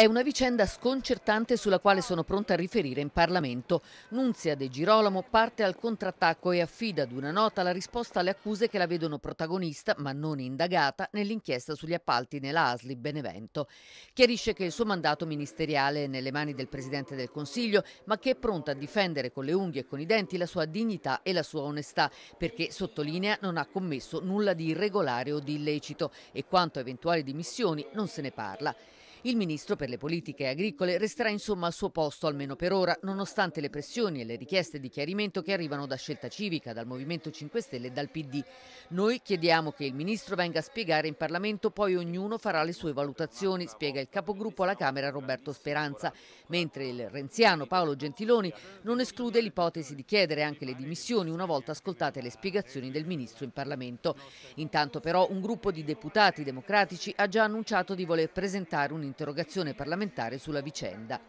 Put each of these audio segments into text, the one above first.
È una vicenda sconcertante sulla quale sono pronta a riferire in Parlamento. Nunzia De Girolamo parte al contrattacco e affida ad una nota la risposta alle accuse che la vedono protagonista, ma non indagata, nell'inchiesta sugli appalti nella ASLI Benevento. Chiarisce che il suo mandato ministeriale è nelle mani del Presidente del Consiglio, ma che è pronta a difendere con le unghie e con i denti la sua dignità e la sua onestà, perché, sottolinea, non ha commesso nulla di irregolare o di illecito e quanto a eventuali dimissioni non se ne parla. Il ministro per le politiche agricole resterà insomma al suo posto almeno per ora, nonostante le pressioni e le richieste di chiarimento che arrivano da Scelta Civica, dal Movimento 5 Stelle e dal PD. Noi chiediamo che il ministro venga a spiegare in Parlamento, poi ognuno farà le sue valutazioni, spiega il capogruppo alla Camera Roberto Speranza, mentre il renziano Paolo Gentiloni non esclude l'ipotesi di chiedere anche le dimissioni una volta ascoltate le spiegazioni del ministro in Parlamento. Intanto però un gruppo di deputati democratici ha già annunciato di voler presentare un un'interrogazione parlamentare sulla vicenda.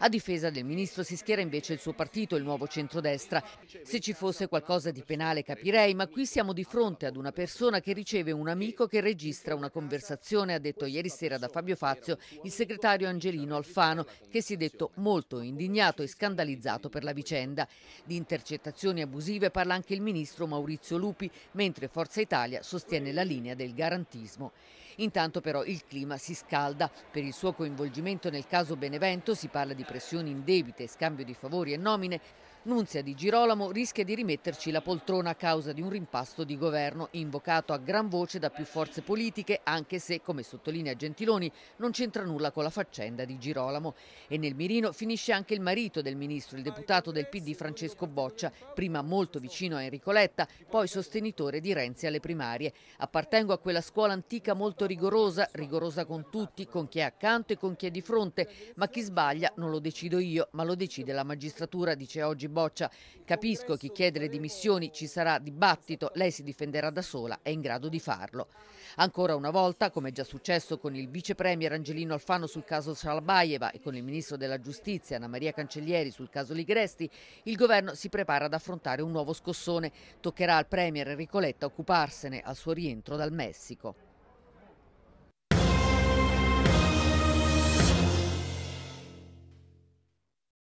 A difesa del ministro si schiera invece il suo partito, il nuovo centrodestra. Se ci fosse qualcosa di penale capirei, ma qui siamo di fronte ad una persona che riceve un amico che registra una conversazione, ha detto ieri sera da Fabio Fazio il segretario Angelino Alfano, che si è detto molto indignato e scandalizzato per la vicenda. Di intercettazioni abusive parla anche il ministro Maurizio Lupi, mentre Forza Italia sostiene la linea del garantismo. Intanto però il clima si scalda. Per il suo coinvolgimento nel caso Benevento si parla di pressioni indebite, scambio di favori e nomine. Nunzia Di Girolamo rischia di rimetterci la poltrona a causa di un rimpasto di governo invocato a gran voce da più forze politiche, anche se, come sottolinea Gentiloni, non c'entra nulla con la faccenda di Girolamo. E nel mirino finisce anche il marito del ministro, il deputato del PD Francesco Boccia, prima molto vicino a Enrico Letta, poi sostenitore di Renzi alle primarie. Appartengo a quella scuola antica molto rigorosa, rigorosa con tutti, con chi è accanto e con chi è di fronte, ma chi sbaglia non lo decido io, ma lo decide la magistratura, dice oggi Boccia. Capisco chi chiede le dimissioni, ci sarà dibattito, lei si difenderà da sola, è in grado di farlo. Ancora una volta, come è già successo con il vicepremier Angelino Alfano sul caso Shalbaeva e con il ministro della Giustizia Anna Maria Cancellieri sul caso Ligresti, il governo si prepara ad affrontare un nuovo scossone. Toccherà al premier Enrico Letta occuparsene al suo rientro dal Messico.